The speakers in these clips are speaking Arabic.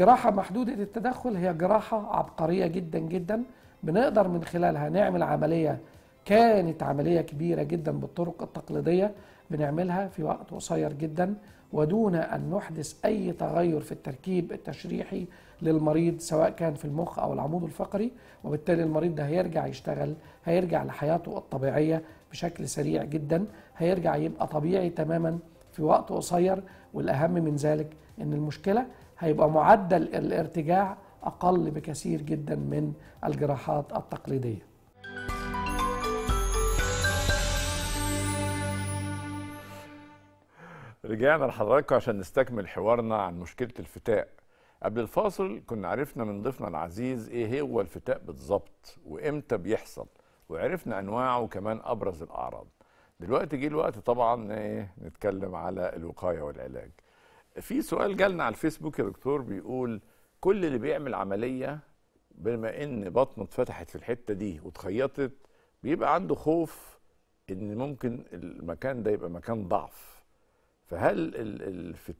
جراحة محدودة التدخل هي جراحة عبقرية جدا جدا بنقدر من خلالها نعمل عملية كانت عملية كبيرة جدا بالطرق التقليدية بنعملها في وقت قصير جدا ودون أن نحدث أي تغير في التركيب التشريحي للمريض سواء كان في المخ أو العمود الفقري وبالتالي المريض ده هيرجع يشتغل هيرجع لحياته الطبيعية بشكل سريع جدا هيرجع يبقى طبيعي تماما في وقت قصير والأهم من ذلك أن المشكلة هيبقى معدل الارتجاع أقل بكثير جدا من الجراحات التقليدية رجعنا لحضراتكم عشان نستكمل حوارنا عن مشكلة الفتاء قبل الفاصل كنا عرفنا من ضيفنا العزيز ايه هو الفتاء بالظبط وامتى بيحصل وعرفنا انواعه وكمان ابرز الاعراض دلوقتي جه الوقت طبعا ايه نتكلم على الوقايه والعلاج في سؤال جالنا على الفيسبوك يا دكتور بيقول كل اللي بيعمل عمليه بما ان بطنه اتفتحت في الحته دي واتخيطت بيبقى عنده خوف ان ممكن المكان ده يبقى مكان ضعف فهل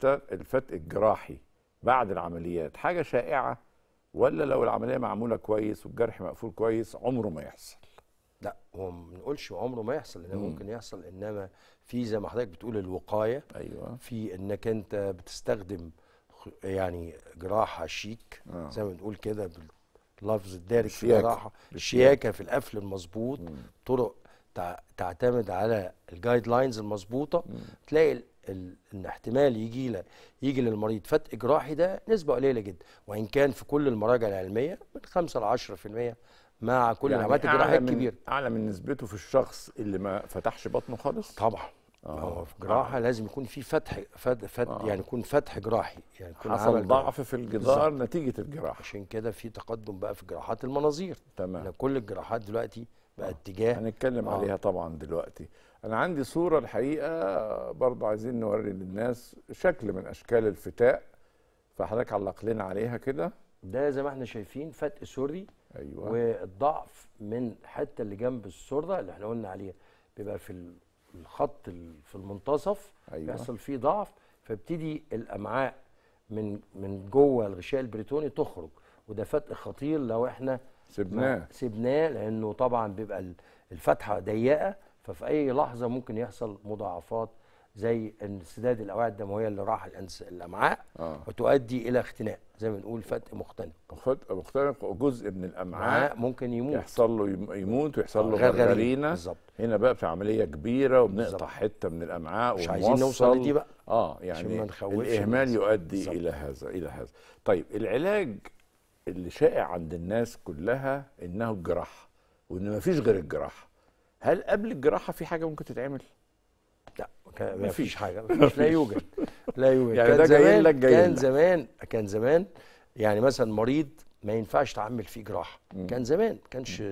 الفتق الجراحي بعد العمليات حاجه شائعه ولا لو العمليه معموله كويس والجرح مقفول كويس عمره ما يحصل لا هو ما بنقولش عمره ما يحصل لان ممكن يحصل انما في زي ما حضرتك بتقول الوقايه ايوه في انك انت بتستخدم يعني جراحه شيك آه. زي ما بنقول كده باللفظ الدارج في جراحه الشياكه في القفل المظبوط طرق تعتمد على الجايد لاينز المظبوطه تلاقي ان احتمال يجي لك يجي للمريض فتق جراحي ده نسبه قليله جدا وان كان في كل المراجع العلميه من 5 ل 10% مع كل يعني الهواجات الجراحيه الكبيره اعلى من نسبته في الشخص اللي ما فتحش بطنه خالص طبعا اه في آه، جراحه آه. لازم يكون في فتح فد فد آه. يعني يكون فتح جراحي يعني يكون حصل ضعف في الجدار بالزبط. نتيجه الجراحه عشان كده في تقدم بقى في جراحات المناظير تمام كل الجراحات دلوقتي بقى آه. اتجاه هنتكلم آه. عليها طبعا دلوقتي انا عندي صوره الحقيقه برضه عايزين نوري للناس شكل من اشكال الفتاء فحضرتك علق لنا عليها كده ده زي ما احنا شايفين فتق سوري ايوه والضعف من الحته اللي جنب السرده اللي احنا قلنا عليها بيبقى في الخط في المنتصف أيوة. بيحصل فيه ضعف فبتدي الامعاء من من جوه الغشاء البريتوني تخرج وده فتق خطير لو احنا سبناه سبناه لانه طبعا بيبقى الفتحه ضيقه ففي اي لحظه ممكن يحصل مضاعفات زي انسداد الاوعيه الدمويه اللي راح الامعاء آه. وتؤدي الى اختناق زي ما بنقول فتق مختنق فتق مختنق جزء من الامعاء ممكن يموت يحصل له يموت ويحصل له غرغرينه بالظبط هنا بقى في عمليه كبيره وبنقطع حته من الامعاء مش عايزين نوصل لدي بقى اه يعني الاهمال يؤدي بالزبط. الى هذا الى هذا طيب العلاج اللي شائع عند الناس كلها انه الجراحه وان ما فيش غير الجراحه هل قبل الجراحه في حاجه ممكن تتعمل لا ما فيش حاجه مفيش لا يوجد لا يوجد يعني كان زمان لك جاي كان زمان كان زمان يعني مثلا مريض ما ينفعش تعمل فيه جراحه كان زمان ما كانش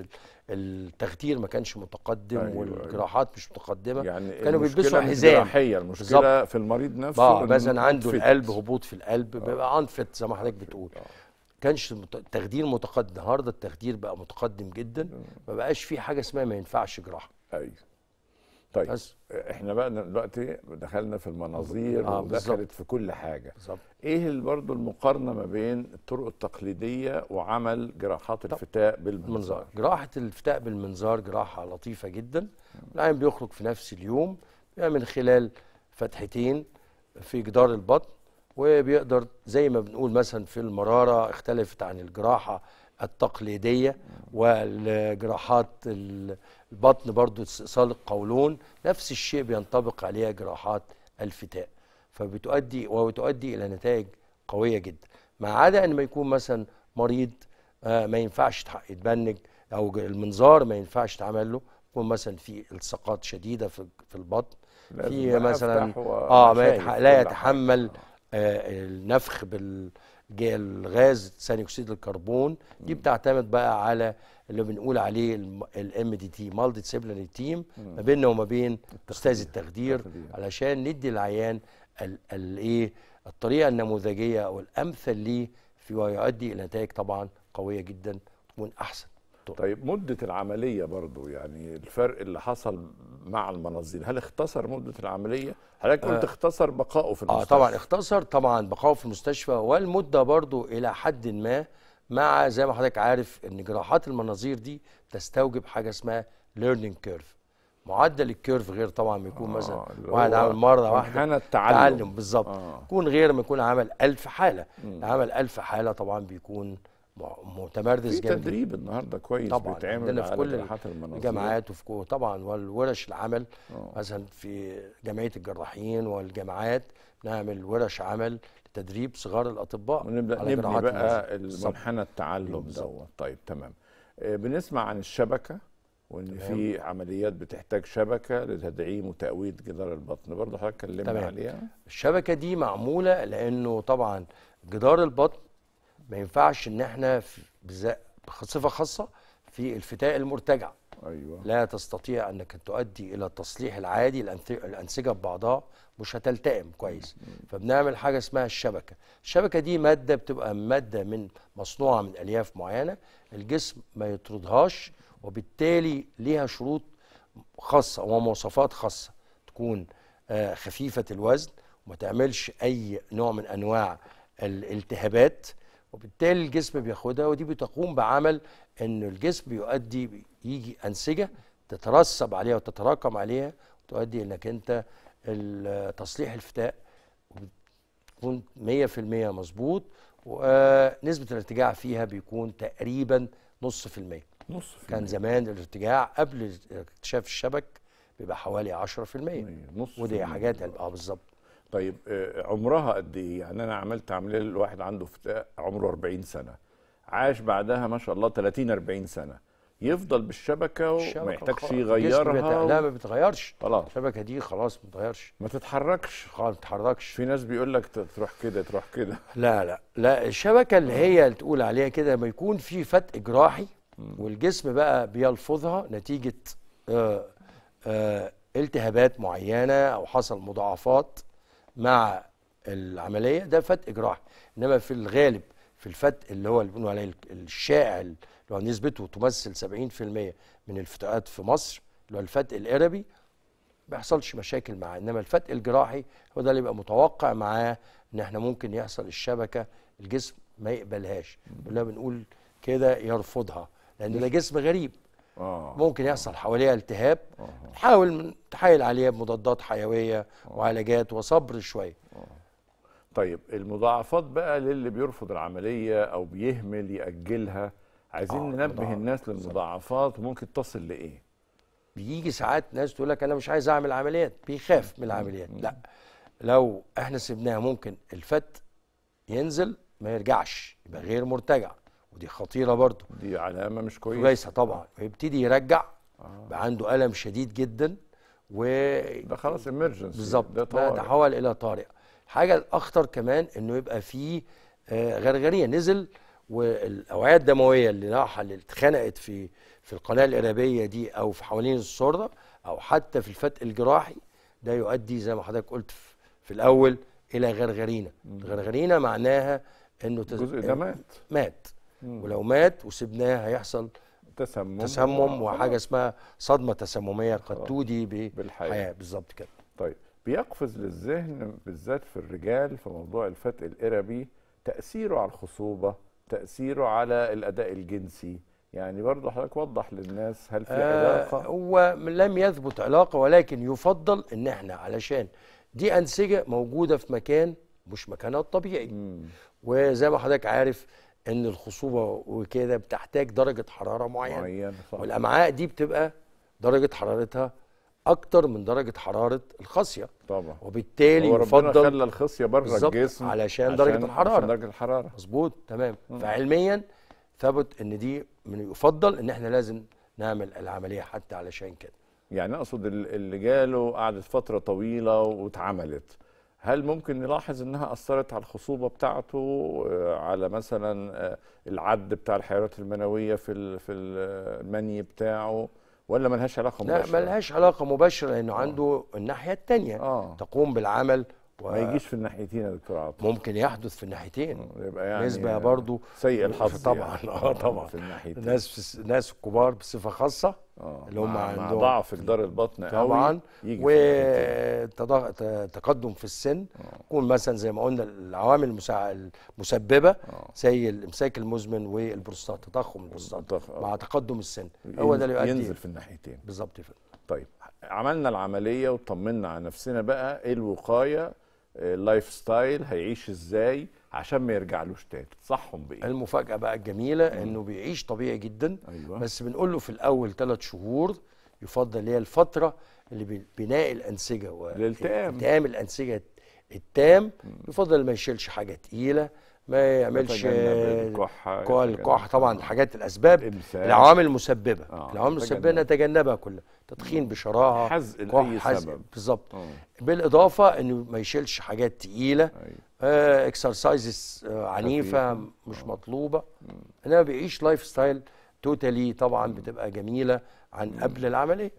التخدير ما كانش متقدم أيوة, أيوة. والجراحات أيوة. مش متقدمه يعني كانوا بيلبسوا حزام المشكله بالزبط. في المريض نفسه مثلا عنده القلب هبوط في القلب آه. بيبقى انفت زي ما حضرتك بتقول آه. كانش التخدير متقدم النهارده التخدير بقى متقدم جدا آه. ما بقاش في حاجه اسمها ما ينفعش جراحه ايوه طيب بس احنا بقى دلوقتي دخلنا في المناظير آه ودخلت في كل حاجه بالزبط. ايه برضه المقارنه ما بين الطرق التقليديه وعمل جراحات الفتاء بالمنظار جراحه الفتاء بالمنظار جراحه لطيفه جدا العين بيخرج في نفس اليوم من خلال فتحتين في جدار البطن وبيقدر زي ما بنقول مثلا في المراره اختلفت عن الجراحه التقليدية والجراحات البطن برضو استئصال القولون نفس الشيء بينطبق عليها جراحات الفتاء فبتؤدي وبتؤدي إلى نتائج قوية جدا ما عدا أن ما يكون مثلا مريض آه، ما ينفعش يتبنج أو المنظار ما ينفعش يتعمل له يكون مثلا في الصقات شديدة في البطن في مثلا اه ما لا يتحمل آه النفخ بال الغاز ثاني اكسيد الكربون دي بتعتمد بقى على اللي بنقول عليه الام دي تي مالتي ديسيبلينري تيم ما بيننا وما بين استاذ التخدير, التخدير علشان ندي العيان الايه الطريقه النموذجيه او الامثل ليه في ويؤدي الى نتائج طبعا قويه جدا تكون احسن طيب. طيب مدة العملية برضو يعني الفرق اللي حصل مع المناظير هل اختصر مدة العملية؟ حضرتك قلت آه اختصر بقائه في آه، المستشفى اه طبعا اختصر طبعا بقائه في المستشفى والمدة برضو إلى حد ما مع زي ما حضرتك عارف ان جراحات المناظير دي تستوجب حاجة اسمها ليرنينج كيرف معدل الكيرف غير طبعا ما يكون آه مثلا واحد عمل مره واحده التعلم تعلم بالظبط آه. يكون غير ما يكون عمل 1000 حاله عمل 1000 حاله طبعا بيكون متمرس جدا في تدريب النهارده كويس طبعا بيتعمل في كل الجامعات وفي كل طبعا والورش العمل أوه. مثلا في جمعيه الجراحين والجامعات نعمل ورش عمل لتدريب صغار الاطباء ونبدا نبني بقى المنحنى التعلم دوت طيب تمام آه، بنسمع عن الشبكه وان في عمليات بتحتاج شبكه لتدعيم وتقويض جدار البطن برضه حضرتك كلمنا عليها الشبكه دي معموله لانه طبعا جدار البطن ما ينفعش ان احنا بصفه خاصه في الفتاء المرتجع أيوة. لا تستطيع انك تؤدي الى التصليح العادي الانسجه ببعضها مش هتلتئم كويس فبنعمل حاجه اسمها الشبكه الشبكه دي ماده بتبقى ماده من مصنوعه من الياف معينه الجسم ما يطردهاش وبالتالي ليها شروط خاصه ومواصفات خاصه تكون آه، خفيفه الوزن وما تعملش اي نوع من انواع الالتهابات وبالتالي الجسم بياخدها ودي بتقوم بعمل ان الجسم يؤدي يجي انسجه تترسب عليها وتتراكم عليها وتؤدي انك انت تصليح الفتاء بيكون 100% مظبوط ونسبه الارتجاع فيها بيكون تقريبا نص في المية نص في كان زمان الارتجاع قبل اكتشاف الشبك بيبقى حوالي 10% طيب، نص ودي حاجات يعني، اه بالظبط طيب آه، عمرها قد ايه؟ يعني انا عملت عمليه لواحد عنده عمره 40 سنه عاش بعدها ما شاء الله 30 40 سنه يفضل بالشبكه وما يحتاجش يغيرها و... لا ما بتغيرش خلاص الشبكه دي خلاص ما بتغيرش ما تتحركش خالص ما تتحركش في ناس بيقول لك تروح كده تروح كده لا لا لا الشبكه اللي هي اللي تقول عليها كده لما يكون في فتق جراحي والجسم بقى بيلفظها نتيجه آآ آه، آآ آه، التهابات معينه او حصل مضاعفات مع العمليه ده فتق جراحي انما في الغالب في الفتق اللي هو اللي بنقول عليه الشائع اللي هو نسبته تمثل 70% من الفتقات في مصر اللي هو الفتق الاربي ما بيحصلش مشاكل معاه انما الفتق الجراحي هو ده اللي بيبقى متوقع معاه ان احنا ممكن يحصل الشبكه الجسم ما يقبلهاش كلنا بنقول كده يرفضها لان ده جسم غريب آه. ممكن يحصل حواليها التهاب آه. حاول تحايل عليها بمضادات حيويه آه. وعلاجات وصبر شويه آه. طيب المضاعفات بقى للي بيرفض العمليه او بيهمل ياجلها عايزين آه ننبه الناس للمضاعفات وممكن تصل لايه بيجي ساعات ناس تقول لك انا مش عايز اعمل عمليات بيخاف من العمليات لا لو احنا سيبناها ممكن الفت ينزل ما يرجعش يبقى غير مرتجع ودي خطيره برضه دي علامه مش كويسه كويسه طبعا فيبتدي يرجع آه. بقى عنده الم شديد جدا و ده خلاص امرجنسي بالظبط ده تحول الى طارئ الحاجه الاخطر كمان انه يبقى فيه آه، غرغريه نزل والاوعيه الدمويه اللي راحه اللي اتخنقت في في القناه الارهابيه دي او في حوالين السره او حتى في الفتق الجراحي ده يؤدي زي ما حضرتك قلت في الاول الى غرغرينا غرغرينا معناها انه تز... الجزء ده مات مات ولو مات وسبناه هيحصل تسمم تسمم آه. وحاجه اسمها صدمه تسمميه قد آه. تودي بالحياه بالظبط كده طيب بيقفز للذهن بالذات في الرجال في موضوع الفتق الاربي تاثيره على الخصوبه تاثيره على الاداء الجنسي يعني برضه حضرتك وضح للناس هل في آه علاقه هو لم يثبت علاقه ولكن يفضل ان احنا علشان دي انسجه موجوده في مكان مش مكانها الطبيعي مم. وزي ما حضرتك عارف ان الخصوبه وكده بتحتاج درجه حراره معينه معين صح. والامعاء دي بتبقى درجه حرارتها اكتر من درجه حراره الخصيه طبعا وبالتالي يفضل خلى الخصيه بره الجسم علشان, عشان درجه الحراره عشان درجه الحراره مظبوط تمام م. فعلميا ثبت ان دي من يفضل ان احنا لازم نعمل العمليه حتى علشان كده يعني اقصد اللي جاله قعدت فتره طويله واتعملت هل ممكن نلاحظ انها اثرت على الخصوبه بتاعته آه، على مثلا آه، العد بتاع الحيوانات المنويه في في المني بتاعه ولا ملهاش علاقه مباشره؟ لا ملهاش علاقه مباشره لانه آه. عنده الناحيه الثانيه تقوم بالعمل و... ما يجيش في الناحيتين يا دكتور عاطف ممكن يحدث في الناحيتين آه، يبقى يعني نسبه برضه سيء الحظ يعني. طبعا يعني. اه طبعا في الناحيتين ناس في ناس كبار بصفه خاصه آه. اللي هم مع عندهم مع ضعف جدار البطن طبعا وتقدم في السن آه. يكون آه. مثلا زي ما قلنا العوامل المسع... المسببه آه. زي الامساك المزمن والبروستات تضخم البروستات مع تقدم السن هو ده اللي يؤدي ينزل في الناحيتين بالظبط طيب عملنا العمليه وطمنا على نفسنا بقى ايه الوقايه اللايف ستايل هيعيش ازاي عشان ما يرجعلوش تاني صحهم بايه المفاجاه بقى الجميله مم. انه بيعيش طبيعي جدا أيوة. بس بنقول له في الاول ثلاث شهور يفضل هي الفتره اللي بناء الانسجه والالتئام التئام الانسجه التام مم. يفضل ما يشيلش حاجه تقيله ما يعملش الكحه الكحه طبعا الحاجات الاسباب العوامل المسببه آه. العوامل المسببه نتجنبها كلها تدخين بشراهه حزق لاي سبب بالظبط آه. بالاضافه انه ما يشيلش حاجات تقيله أيوة. آه اكسرسايزز آه عنيفه أكيد. آه. مش آه. مطلوبه انما بيعيش لايف ستايل توتالي طبعا مم. بتبقى جميله عن مم. قبل العمليه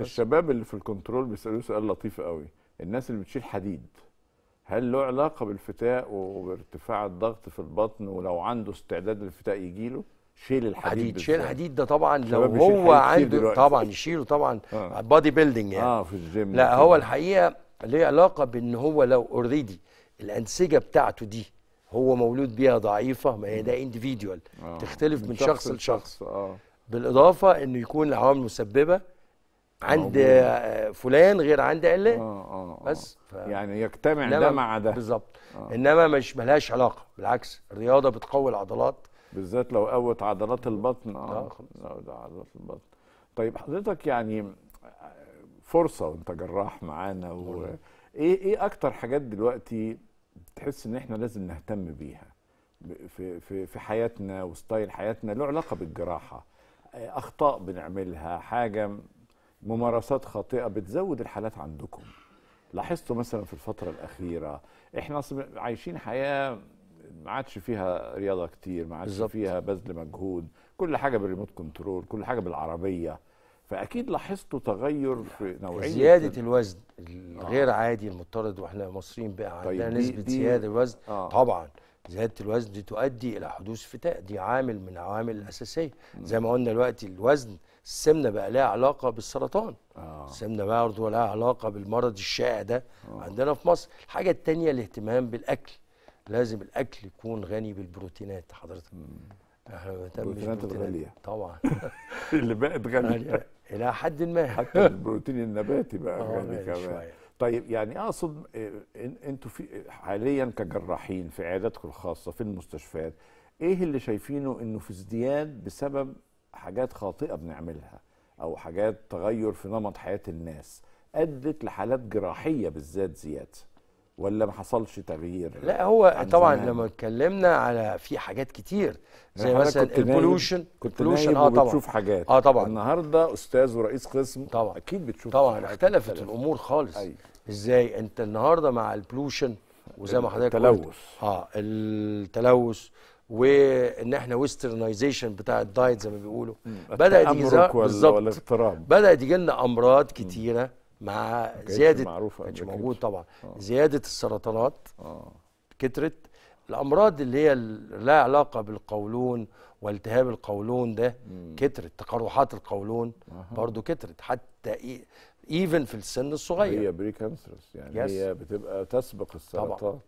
الشباب اللي في الكنترول بيسالوا سؤال لطيف قوي الناس اللي بتشيل حديد هل له علاقه بالفتاء وبارتفاع الضغط في البطن ولو عنده استعداد للفتاء يجي له شيل الحديد حديد شيل الحديد ده طبعا لو هو عنده دلوقتي. طبعا يشيله طبعا آه. بادي بيلدينج يعني اه في الجيم لا هو الحقيقه ليه علاقه بان هو لو اوريدي الانسجه بتاعته دي هو مولود بيها ضعيفه ما هي ده انديفيديوال آه. تختلف من شخص لشخص آه. بالاضافه انه يكون العوامل المسببه عند فلان غير عند علان آه،, آه آه بس ف... يعني يجتمع ده مع ده بالظبط آه. انما مش ملهاش علاقه بالعكس الرياضه بتقوي العضلات بالذات لو قوت عضلات البطن اه, آه، لو عضلات البطن طيب حضرتك يعني آه، فرصه وانت جراح معانا وايه ايه ايه اكتر حاجات دلوقتي تحس ان احنا لازم نهتم بيها في في في حياتنا وستايل حياتنا له علاقه بالجراحه اخطاء بنعملها حاجه ممارسات خاطئه بتزود الحالات عندكم لاحظتوا مثلا في الفتره الاخيره احنا عايشين حياه ما عادش فيها رياضه كتير ما عادش فيها بذل مجهود كل حاجه بالريموت كنترول كل حاجه بالعربيه فاكيد لاحظتوا تغير في نوعيه زياده الوزن آه. الغير آه. عادي المضطرد واحنا مصريين بقى عندنا طيب نسبه دي زياده الوزن آه. طبعا زياده الوزن دي تؤدي الى حدوث فتاء دي عامل من العوامل الاساسيه زي ما قلنا دلوقتي الوزن السمنه بقى لها علاقه بالسرطان آه. السمنه برضه لها علاقه بالمرض الشائع ده آه. عندنا في مصر الحاجه الثانيه الاهتمام بالاكل لازم الاكل يكون غني بالبروتينات حضرتك احنا البروتينات الغالية طبعا اللي بقت غاليه الى حد ما حتى البروتين النباتي بقى آه، غالي كمان طيب يعني اقصد آه، انتوا في حاليا كجراحين في عياداتكم الخاصه في المستشفيات ايه اللي شايفينه انه في ازدياد بسبب حاجات خاطئه بنعملها او حاجات تغير في نمط حياه الناس ادت لحالات جراحيه بالذات زياده ولا ما حصلش تغيير لا هو طبعا زمان. لما اتكلمنا على في حاجات كتير زي يعني مثلا البولوشن كنت البولوشن اه طبعا بتشوف حاجات اه طبعا النهارده استاذ ورئيس قسم طبعا اكيد بتشوف طبعا اختلفت التلف. الامور خالص أي. ازاي انت النهارده مع البولوشن وزي ما حضرتك التلوث اه التلوث وان احنا ويسترنايزيشن بتاع الدايت زي ما بيقولوا بدات يجي بالظبط بدات يجي لنا امراض كتيره م. مع زياده معروفه كانش موجود طبعا آه. زياده السرطانات آه. كترت الامراض اللي هي لا علاقه بالقولون والتهاب القولون ده مم. كترت تقرحات القولون آه. برضو كترت حتى ايفن في السن الصغير هي بري كانسرز يعني يس. هي بتبقى تسبق السرطان طبعا.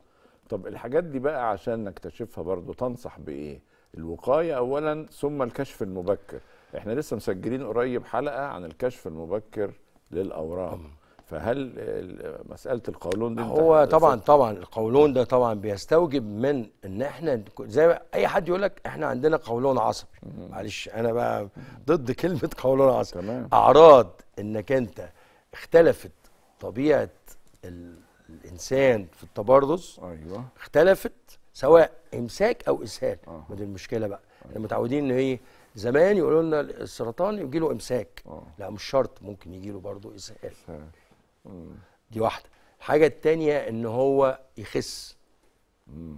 طب الحاجات دي بقى عشان نكتشفها برضو تنصح بايه الوقايه اولا ثم الكشف المبكر احنا لسه مسجلين قريب حلقه عن الكشف المبكر للاورام فهل مساله القولون دي هو طبعا طبعا القولون ده طبعا بيستوجب من ان احنا زي اي حد يقول لك احنا عندنا قولون عصبي معلش انا بقى ضد كلمه قولون عصبي تمام. اعراض انك انت اختلفت طبيعه الانسان في التبرز ايوه اختلفت سواء امساك او اسهال ودي آه. المشكله بقى آه. احنا متعودين ان ايه زمان يقولوا لنا السرطان يجي له امساك أوه. لا مش شرط ممكن يجي له برضه اسهال دي واحده الحاجه الثانيه ان هو يخس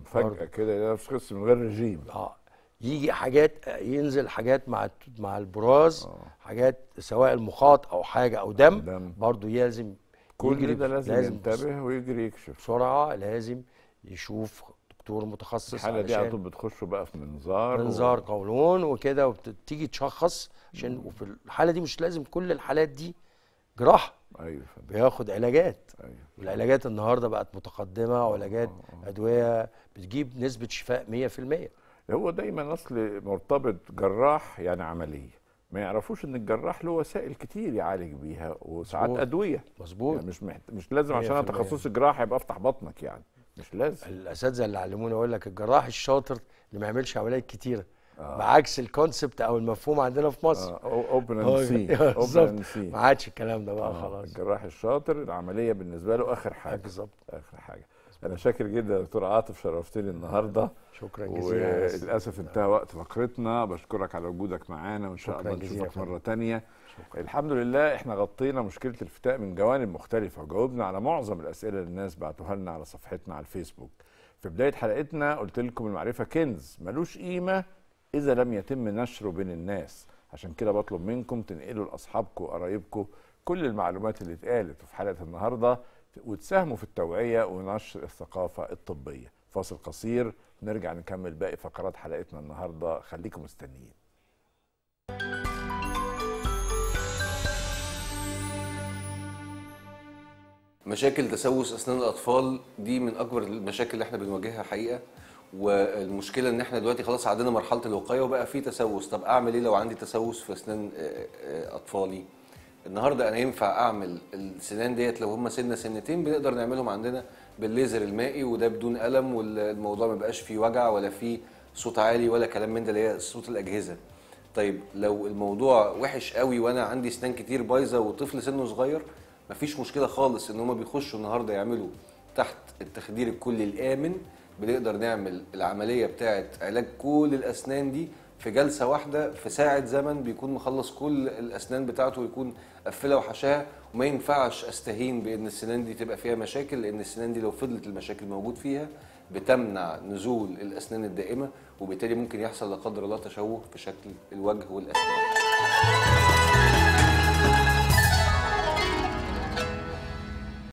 فجاه كده يخس نفسه من غير رجيم اه يجي حاجات ينزل حاجات مع مع البراز أوه. حاجات سواء المخاط او حاجه او دم, دم. برضه يلزم كل ده لازم, لازم ينتبه ويجري يكشف بسرعه لازم يشوف دكتور متخصص الحاله دي على طول بتخشوا بقى في منظار منظار و... قولون وكده وبتيجي تشخص عشان وفي الحاله دي مش لازم كل الحالات دي جراحه ايوه بياخد علاجات ايوه والعلاجات النهارده بقت متقدمه آه، وعلاجات آه،, آه. ادويه بتجيب نسبه شفاء 100% هو دايما اصل مرتبط جراح يعني عمليه ما يعرفوش ان الجراح له وسائل كتير يعالج بيها وساعات ادويه مظبوط يعني مش محت... مش لازم عشان انا تخصصي جراحه يبقى افتح بطنك يعني مش لازم الاساتذه اللي علمونا يقول لك الجراح الشاطر اللي ما يعملش عمليات كتيره آه. بعكس الكونسبت او المفهوم عندنا في مصر اوبن ان سي اوبن سي ما عادش الكلام ده بقى آه. خلاص الجراح الشاطر العمليه بالنسبه له اخر حاجه بالظبط اخر حاجه انا شاكر جدا يا دكتور عاطف شرفتني النهارده شكرا جزيلا وللاسف انتهى وقت فقرتنا بشكرك على وجودك معانا وان شاء الله نشوفك مره تانية شكرا. الحمد لله احنا غطينا مشكله الفتاء من جوانب مختلفه وجاوبنا على معظم الاسئله اللي الناس بعتوها لنا على صفحتنا على الفيسبوك في بدايه حلقتنا قلت لكم المعرفه كنز ملوش قيمه اذا لم يتم نشره بين الناس عشان كده بطلب منكم تنقلوا لاصحابكم وقرايبكم كل المعلومات اللي اتقالت وفي حلقه النهارده وتساهموا في التوعية ونشر الثقافة الطبية فاصل قصير نرجع نكمل باقي فقرات حلقتنا النهاردة خليكم مستنيين مشاكل تسوس اسنان الاطفال دي من اكبر المشاكل اللي احنا بنواجهها حقيقه والمشكله ان احنا دلوقتي خلاص عدينا مرحله الوقايه وبقى في تسوس طب اعمل ايه لو عندي تسوس في اسنان آه، آه، اطفالي النهارده انا ينفع اعمل السنان ديت لو هم سنه سنتين بنقدر نعملهم عندنا بالليزر المائي وده بدون الم والموضوع ما بقاش فيه وجع ولا فيه صوت عالي ولا كلام من ده اللي هي صوت الاجهزه طيب لو الموضوع وحش قوي وانا عندي سنان كتير بايظه وطفل سنه صغير مفيش مشكله خالص ان هم بيخشوا النهارده يعملوا تحت التخدير الكلي الامن بنقدر نعمل العمليه بتاعت علاج كل الاسنان دي في جلسه واحده في ساعه زمن بيكون مخلص كل الاسنان بتاعته ويكون قفلها وحشاها وما ينفعش استهين بان السنان دي تبقى فيها مشاكل لان السنان دي لو فضلت المشاكل موجود فيها بتمنع نزول الاسنان الدائمه وبالتالي ممكن يحصل لا قدر الله تشوه في شكل الوجه والاسنان